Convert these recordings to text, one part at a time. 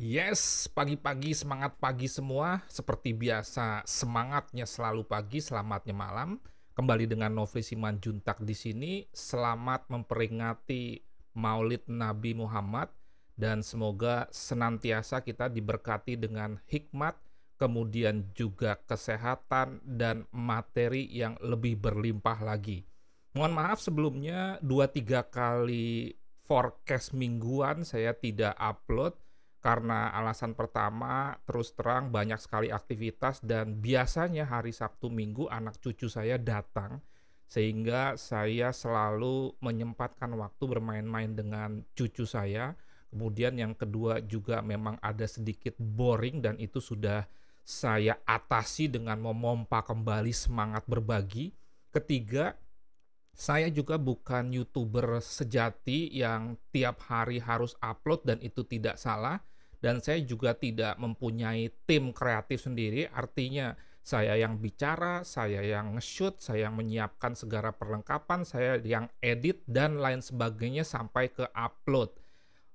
Yes, pagi-pagi semangat pagi semua. Seperti biasa, semangatnya selalu pagi, selamatnya malam. Kembali dengan Novi Siman Juntak di sini. Selamat memperingati Maulid Nabi Muhammad dan semoga senantiasa kita diberkati dengan hikmat, kemudian juga kesehatan dan materi yang lebih berlimpah lagi. Mohon maaf sebelumnya 2 3 kali forecast mingguan saya tidak upload karena alasan pertama terus terang banyak sekali aktivitas dan biasanya hari Sabtu Minggu anak cucu saya datang sehingga saya selalu menyempatkan waktu bermain-main dengan cucu saya. Kemudian yang kedua juga memang ada sedikit boring dan itu sudah saya atasi dengan memompa kembali semangat berbagi. Ketiga, saya juga bukan YouTuber sejati yang tiap hari harus upload dan itu tidak salah dan saya juga tidak mempunyai tim kreatif sendiri artinya saya yang bicara, saya yang nge-shoot, saya yang menyiapkan segala perlengkapan, saya yang edit dan lain sebagainya sampai ke upload.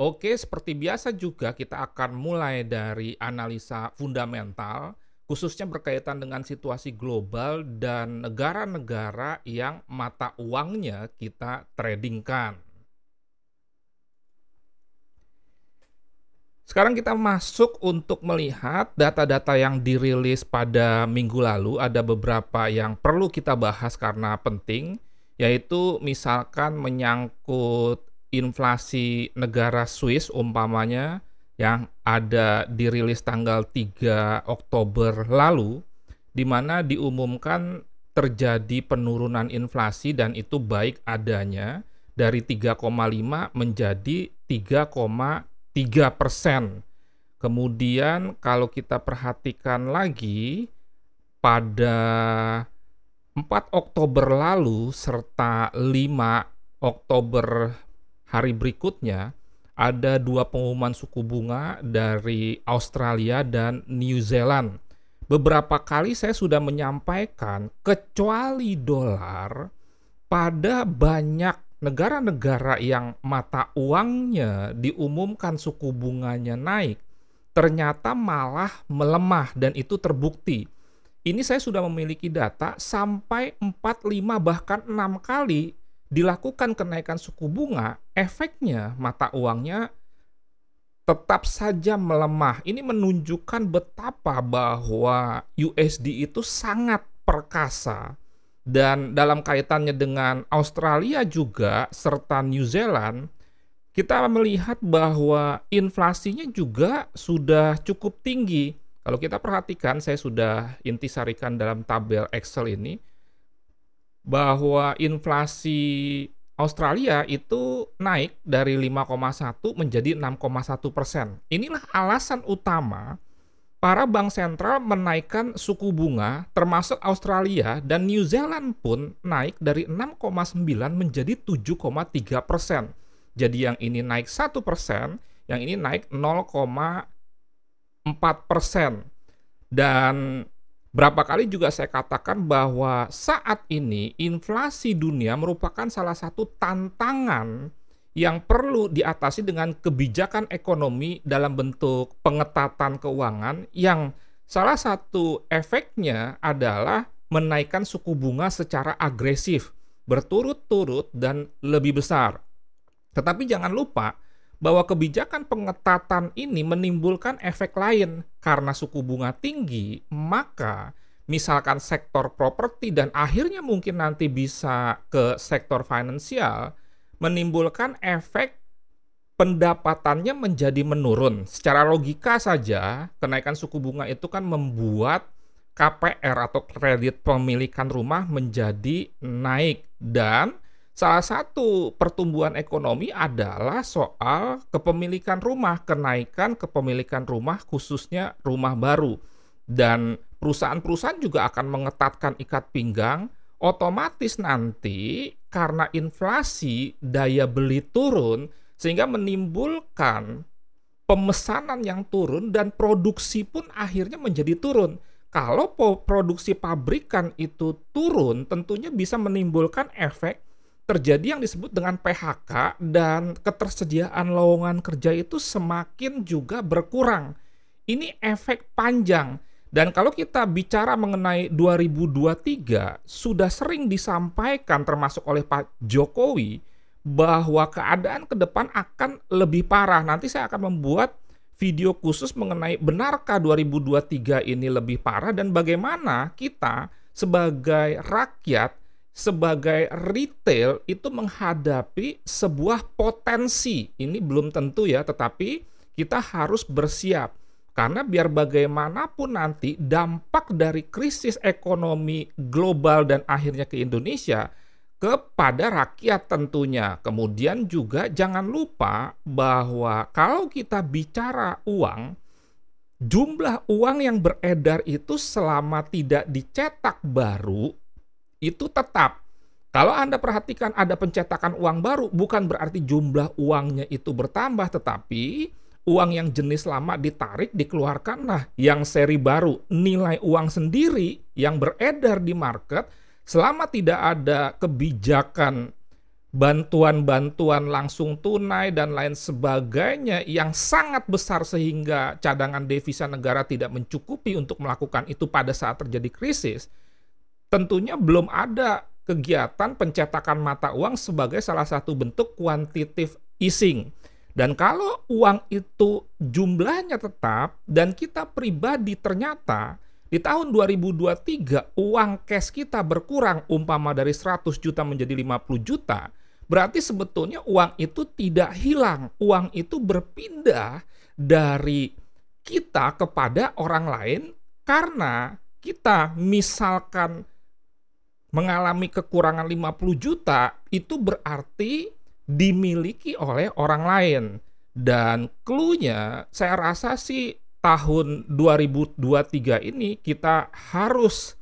Oke, seperti biasa juga kita akan mulai dari analisa fundamental khususnya berkaitan dengan situasi global dan negara-negara yang mata uangnya kita tradingkan. Sekarang kita masuk untuk melihat data-data yang dirilis pada minggu lalu. Ada beberapa yang perlu kita bahas karena penting, yaitu misalkan menyangkut inflasi negara Swiss umpamanya yang ada dirilis tanggal 3 Oktober lalu di mana diumumkan terjadi penurunan inflasi dan itu baik adanya dari 3,5 menjadi 3,5 3%. Kemudian kalau kita perhatikan lagi pada 4 Oktober lalu serta 5 Oktober hari berikutnya ada dua pengumuman suku bunga dari Australia dan New Zealand. Beberapa kali saya sudah menyampaikan kecuali dolar pada banyak negara-negara yang mata uangnya diumumkan suku bunganya naik, ternyata malah melemah dan itu terbukti. Ini saya sudah memiliki data sampai 4, 5, bahkan 6 kali dilakukan kenaikan suku bunga, efeknya mata uangnya tetap saja melemah. Ini menunjukkan betapa bahwa USD itu sangat perkasa dan dalam kaitannya dengan Australia juga serta New Zealand, kita melihat bahwa inflasinya juga sudah cukup tinggi. Kalau kita perhatikan, saya sudah intisarikan dalam tabel Excel ini bahwa inflasi Australia itu naik dari 5,1 menjadi 6,1 persen. Inilah alasan utama para bank sentral menaikkan suku bunga termasuk Australia dan New Zealand pun naik dari 6,9 menjadi 7,3 persen. Jadi yang ini naik 1 persen, yang ini naik 0,4 persen. Dan berapa kali juga saya katakan bahwa saat ini inflasi dunia merupakan salah satu tantangan yang perlu diatasi dengan kebijakan ekonomi dalam bentuk pengetatan keuangan yang salah satu efeknya adalah menaikkan suku bunga secara agresif, berturut-turut dan lebih besar. Tetapi jangan lupa bahwa kebijakan pengetatan ini menimbulkan efek lain karena suku bunga tinggi, maka misalkan sektor properti dan akhirnya mungkin nanti bisa ke sektor finansial menimbulkan efek pendapatannya menjadi menurun. Secara logika saja, kenaikan suku bunga itu kan membuat KPR atau kredit pemilikan rumah menjadi naik dan salah satu pertumbuhan ekonomi adalah soal kepemilikan rumah, kenaikan kepemilikan rumah khususnya rumah baru. Dan perusahaan-perusahaan juga akan mengetatkan ikat pinggang, otomatis nanti karena inflasi daya beli turun sehingga menimbulkan pemesanan yang turun dan produksi pun akhirnya menjadi turun. Kalau produksi pabrikan itu turun, tentunya bisa menimbulkan efek terjadi yang disebut dengan PHK dan ketersediaan lowongan kerja itu semakin juga berkurang. Ini efek panjang dan kalau kita bicara mengenai 2023, sudah sering disampaikan termasuk oleh Pak Jokowi bahwa keadaan ke depan akan lebih parah. Nanti saya akan membuat video khusus mengenai benarkah 2023 ini lebih parah dan bagaimana kita sebagai rakyat, sebagai retail itu menghadapi sebuah potensi. Ini belum tentu ya, tetapi kita harus bersiap karena biar bagaimanapun nanti dampak dari krisis ekonomi global dan akhirnya ke Indonesia kepada rakyat tentunya. Kemudian juga jangan lupa bahwa kalau kita bicara uang, jumlah uang yang beredar itu selama tidak dicetak baru itu tetap. Kalau Anda perhatikan ada pencetakan uang baru bukan berarti jumlah uangnya itu bertambah tetapi uang yang jenis lama ditarik, dikeluarkan, dikeluarkanlah yang seri baru. Nilai uang sendiri yang beredar di market selama tidak ada kebijakan bantuan-bantuan langsung tunai dan lain sebagainya yang sangat besar sehingga cadangan devisa negara tidak mencukupi untuk melakukan itu pada saat terjadi krisis, tentunya belum ada kegiatan pencetakan mata uang sebagai salah satu bentuk quantitative easing dan kalau uang itu jumlahnya tetap dan kita pribadi ternyata di tahun 2023 uang cash kita berkurang umpama dari 100 juta menjadi 50 juta, berarti sebetulnya uang itu tidak hilang, uang itu berpindah dari kita kepada orang lain karena kita misalkan mengalami kekurangan 50 juta itu berarti dimiliki oleh orang lain. Dan klunya saya rasa sih tahun 2023 ini kita harus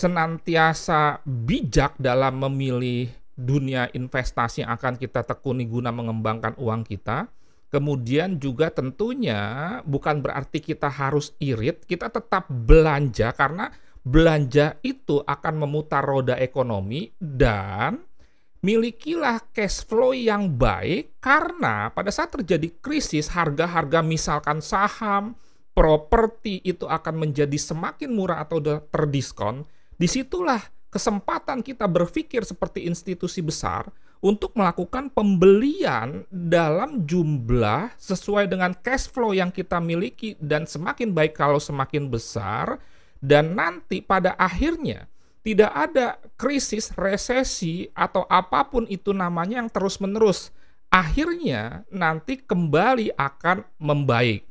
senantiasa bijak dalam memilih dunia investasi yang akan kita tekuni guna mengembangkan uang kita. Kemudian juga tentunya bukan berarti kita harus irit, kita tetap belanja karena belanja itu akan memutar roda ekonomi dan milikilah cash flow yang baik karena pada saat terjadi krisis harga-harga misalkan saham, properti itu akan menjadi semakin murah atau terdiskon, disitulah kesempatan kita berpikir seperti institusi besar untuk melakukan pembelian dalam jumlah sesuai dengan cash flow yang kita miliki dan semakin baik kalau semakin besar dan nanti pada akhirnya tidak ada krisis, resesi, atau apapun itu namanya yang terus-menerus. Akhirnya nanti kembali akan membaik.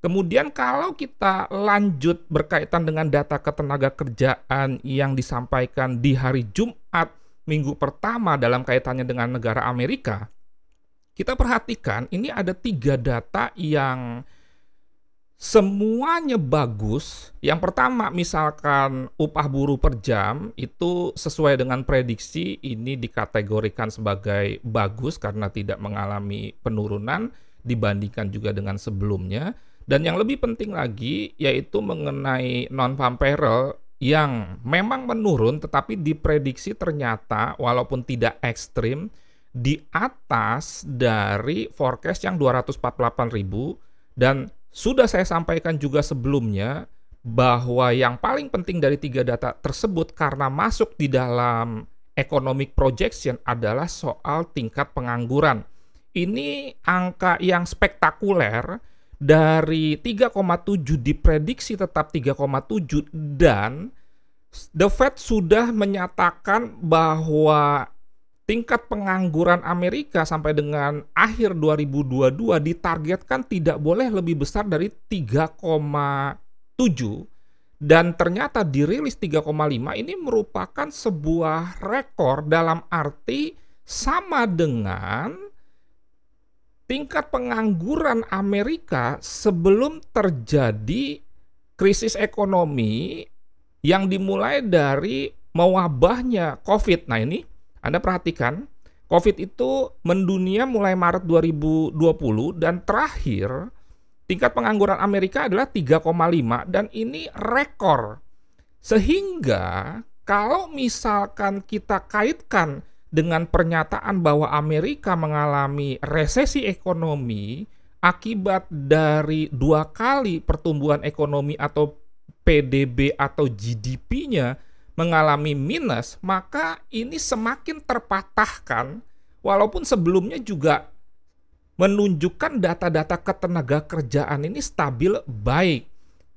Kemudian kalau kita lanjut berkaitan dengan data ketenaga kerjaan yang disampaikan di hari Jumat minggu pertama dalam kaitannya dengan negara Amerika, kita perhatikan ini ada tiga data yang semuanya bagus. Yang pertama misalkan upah buruh per jam itu sesuai dengan prediksi ini dikategorikan sebagai bagus karena tidak mengalami penurunan dibandingkan juga dengan sebelumnya. Dan yang lebih penting lagi yaitu mengenai non farm payroll yang memang menurun tetapi diprediksi ternyata walaupun tidak ekstrim di atas dari forecast yang 248 ribu dan sudah saya sampaikan juga sebelumnya bahwa yang paling penting dari tiga data tersebut karena masuk di dalam economic projection adalah soal tingkat pengangguran. Ini angka yang spektakuler dari 3,7 diprediksi tetap 3,7 dan The Fed sudah menyatakan bahwa tingkat pengangguran Amerika sampai dengan akhir 2022 ditargetkan tidak boleh lebih besar dari 3,7 dan ternyata dirilis 3,5 ini merupakan sebuah rekor dalam arti sama dengan tingkat pengangguran Amerika sebelum terjadi krisis ekonomi yang dimulai dari mewabahnya COVID. Nah ini anda perhatikan, COVID itu mendunia mulai Maret 2020 dan terakhir tingkat pengangguran Amerika adalah 3,5 dan ini rekor. Sehingga kalau misalkan kita kaitkan dengan pernyataan bahwa Amerika mengalami resesi ekonomi akibat dari dua kali pertumbuhan ekonomi atau PDB atau GDP-nya mengalami minus, maka ini semakin terpatahkan walaupun sebelumnya juga menunjukkan data-data ketenaga kerjaan ini stabil baik.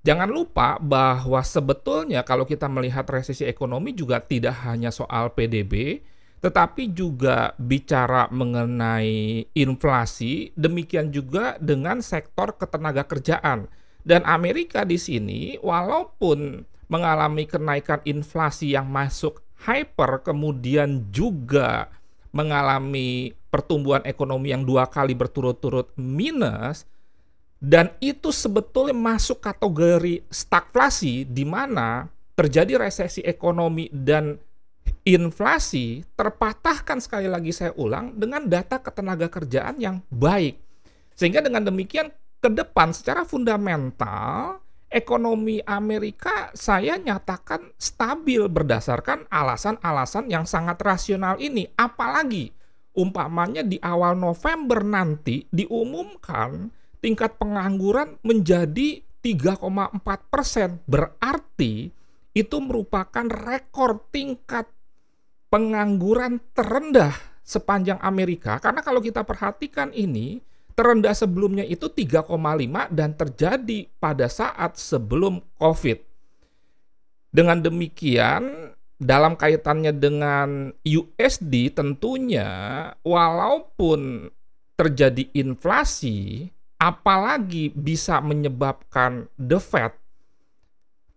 Jangan lupa bahwa sebetulnya kalau kita melihat resesi ekonomi juga tidak hanya soal PDB, tetapi juga bicara mengenai inflasi, demikian juga dengan sektor ketenaga kerjaan. Dan Amerika di sini, walaupun mengalami kenaikan inflasi yang masuk hyper, kemudian juga mengalami pertumbuhan ekonomi yang dua kali berturut-turut minus, dan itu sebetulnya masuk kategori stagflasi, di mana terjadi resesi ekonomi dan inflasi terpatahkan sekali lagi saya ulang dengan data ketenaga kerjaan yang baik. Sehingga dengan demikian ke depan secara fundamental ekonomi Amerika saya nyatakan stabil berdasarkan alasan-alasan yang sangat rasional ini. Apalagi umpamanya di awal November nanti diumumkan tingkat pengangguran menjadi 3,4 persen. Berarti itu merupakan rekor tingkat pengangguran terendah sepanjang Amerika. Karena kalau kita perhatikan ini, Terendah sebelumnya itu 3,5 dan terjadi pada saat sebelum COVID. Dengan demikian, dalam kaitannya dengan USD tentunya walaupun terjadi inflasi apalagi bisa menyebabkan The Fed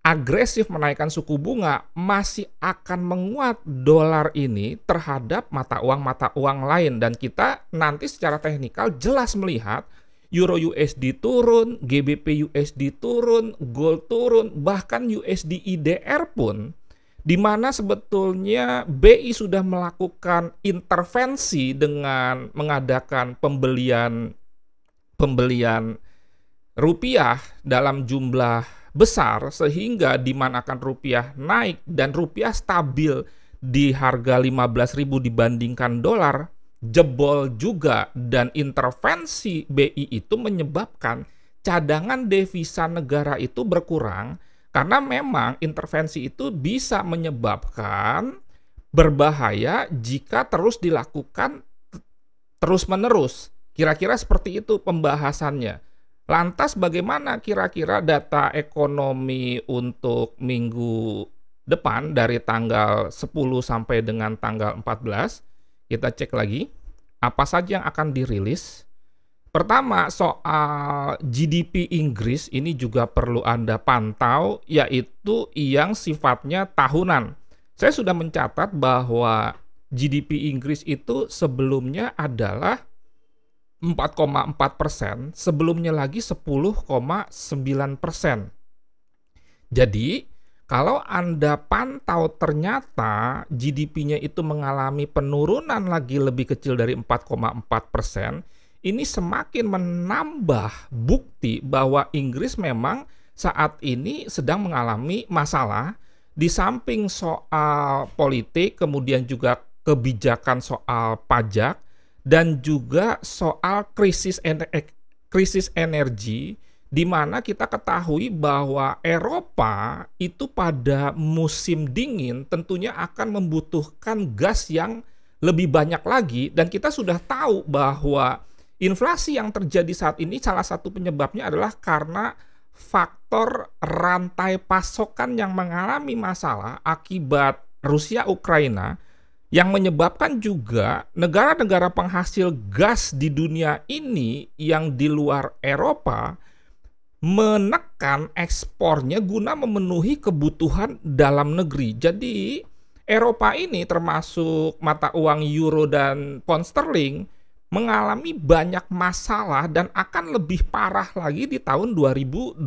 agresif menaikkan suku bunga masih akan menguat dolar ini terhadap mata uang mata uang lain dan kita nanti secara teknikal jelas melihat Euro USD turun, GBP USD turun, gold turun, bahkan USD IDR pun di mana sebetulnya BI sudah melakukan intervensi dengan mengadakan pembelian pembelian rupiah dalam jumlah besar sehingga demand akan rupiah naik dan rupiah stabil di harga 15.000 dibandingkan dolar jebol juga dan intervensi BI itu menyebabkan cadangan devisa negara itu berkurang karena memang intervensi itu bisa menyebabkan berbahaya jika terus dilakukan terus-menerus. Kira-kira seperti itu pembahasannya. Lantas bagaimana kira-kira data ekonomi untuk minggu depan dari tanggal 10 sampai dengan tanggal 14? Kita cek lagi apa saja yang akan dirilis. Pertama, soal GDP Inggris ini juga perlu Anda pantau yaitu yang sifatnya tahunan. Saya sudah mencatat bahwa GDP Inggris itu sebelumnya adalah 4,4 persen, sebelumnya lagi 10,9 persen. Jadi, kalau Anda pantau ternyata GDP-nya itu mengalami penurunan lagi lebih kecil dari 4,4 persen, ini semakin menambah bukti bahwa Inggris memang saat ini sedang mengalami masalah di samping soal politik, kemudian juga kebijakan soal pajak, dan juga soal krisis eh, krisis energi di mana kita ketahui bahwa Eropa itu pada musim dingin tentunya akan membutuhkan gas yang lebih banyak lagi dan kita sudah tahu bahwa inflasi yang terjadi saat ini salah satu penyebabnya adalah karena faktor rantai pasokan yang mengalami masalah akibat Rusia Ukraina yang menyebabkan juga negara-negara penghasil gas di dunia ini yang di luar Eropa menekan ekspornya guna memenuhi kebutuhan dalam negeri. Jadi Eropa ini termasuk mata uang euro dan pound sterling mengalami banyak masalah dan akan lebih parah lagi di tahun 2023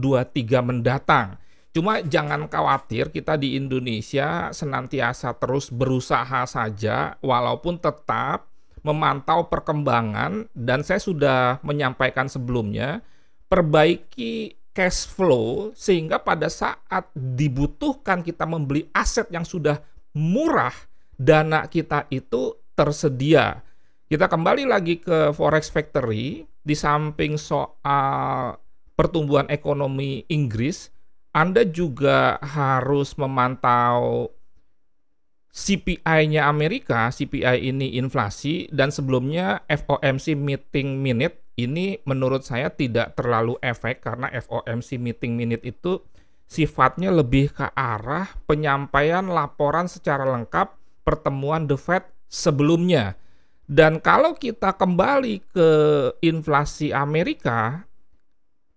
mendatang. Cuma jangan khawatir kita di Indonesia senantiasa terus berusaha saja walaupun tetap memantau perkembangan dan saya sudah menyampaikan sebelumnya perbaiki cash flow sehingga pada saat dibutuhkan kita membeli aset yang sudah murah dana kita itu tersedia. Kita kembali lagi ke forex factory di samping soal pertumbuhan ekonomi Inggris anda juga harus memantau CPI-nya Amerika, CPI ini inflasi dan sebelumnya FOMC meeting minute ini menurut saya tidak terlalu efek karena FOMC meeting minute itu sifatnya lebih ke arah penyampaian laporan secara lengkap pertemuan The Fed sebelumnya. Dan kalau kita kembali ke inflasi Amerika,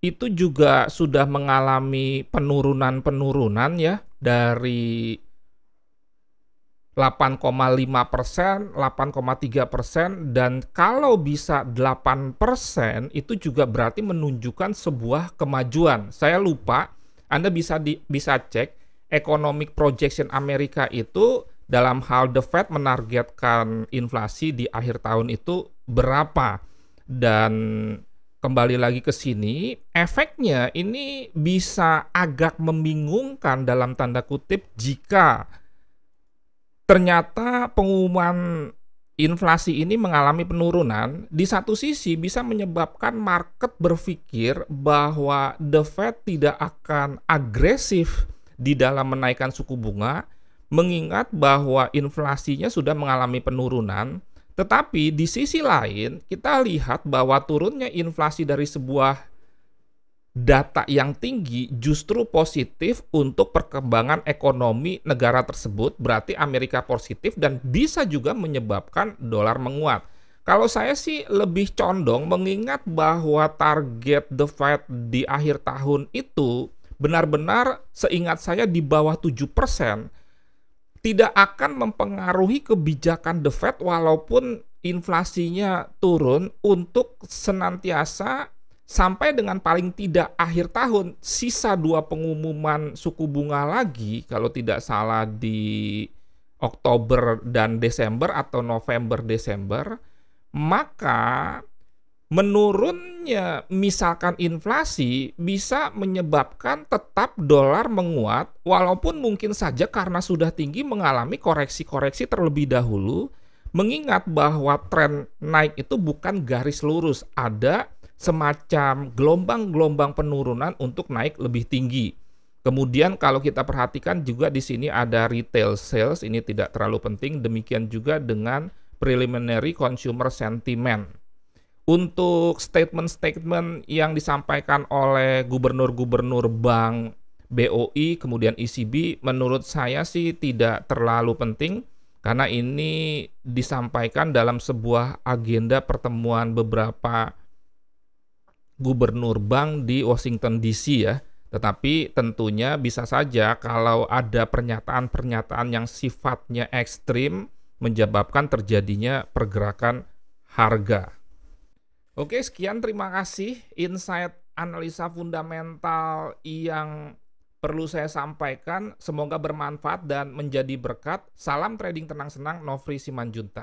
itu juga sudah mengalami penurunan-penurunan ya dari 8,5 persen, 8,3 persen, dan kalau bisa 8 persen itu juga berarti menunjukkan sebuah kemajuan. Saya lupa, Anda bisa di, bisa cek economic projection Amerika itu dalam hal the Fed menargetkan inflasi di akhir tahun itu berapa dan kembali lagi ke sini, efeknya ini bisa agak membingungkan dalam tanda kutip jika ternyata pengumuman inflasi ini mengalami penurunan, di satu sisi bisa menyebabkan market berpikir bahwa The Fed tidak akan agresif di dalam menaikkan suku bunga, mengingat bahwa inflasinya sudah mengalami penurunan, tetapi di sisi lain, kita lihat bahwa turunnya inflasi dari sebuah data yang tinggi justru positif untuk perkembangan ekonomi negara tersebut, berarti Amerika positif dan bisa juga menyebabkan dolar menguat. Kalau saya sih lebih condong mengingat bahwa target The Fed di akhir tahun itu benar-benar seingat saya di bawah 7% tidak akan mempengaruhi kebijakan The Fed walaupun inflasinya turun untuk senantiasa sampai dengan paling tidak akhir tahun sisa dua pengumuman suku bunga lagi kalau tidak salah di Oktober dan Desember atau November Desember maka menurunnya misalkan inflasi bisa menyebabkan tetap dolar menguat walaupun mungkin saja karena sudah tinggi mengalami koreksi-koreksi terlebih dahulu mengingat bahwa tren naik itu bukan garis lurus ada semacam gelombang-gelombang penurunan untuk naik lebih tinggi Kemudian kalau kita perhatikan juga di sini ada retail sales ini tidak terlalu penting demikian juga dengan preliminary consumer sentiment untuk statement-statement yang disampaikan oleh gubernur-gubernur bank BOI kemudian ECB menurut saya sih tidak terlalu penting karena ini disampaikan dalam sebuah agenda pertemuan beberapa gubernur bank di Washington DC ya. Tetapi tentunya bisa saja kalau ada pernyataan-pernyataan yang sifatnya ekstrim menyebabkan terjadinya pergerakan harga. Oke, sekian terima kasih insight analisa fundamental yang perlu saya sampaikan. Semoga bermanfaat dan menjadi berkat. Salam trading tenang senang, Novri Simanjunta.